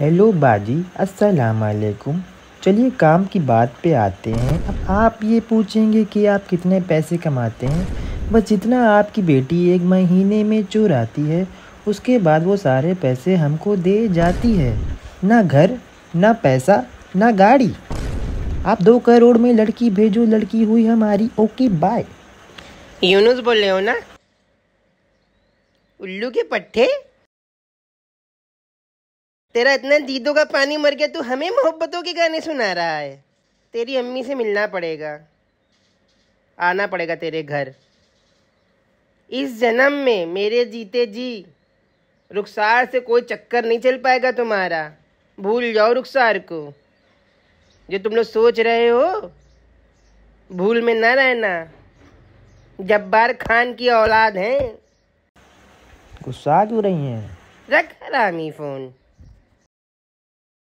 hello बाजी अस्सलाम वालेकुम चलिए काम की बात पे आते हैं अब आप ये पूछेंगे कि आप कितने पैसे कमाते हैं बस जितना आपकी बेटी एक महीने में चुराती है उसके बाद वो सारे पैसे हमको दे जाती है ना घर ना पैसा ना गाड़ी आप दो करोड़ में लड़की भेजो लड़की हुई हमारी ओके बाय यूनुस बोल रहे हो ना उल्लू के पट्टे तेरा इतना दीदों का पानी मर गया तू हमें मोहब्बतों के गाने सुना रहा है तेरी अम्मी से मिलना पड़ेगा आना पड़ेगा तेरे घर इस जन्म में मेरे जीते जी रुखसार से कोई चक्कर नहीं चल पाएगा तुम्हारा भूल जाओ रुखसार को जो तुम लोग सोच रहे हो भूल में ना रहना जब्बार खान की औलाद हैं गुस्सा क्यों रही हैं रख रामी फ़ोन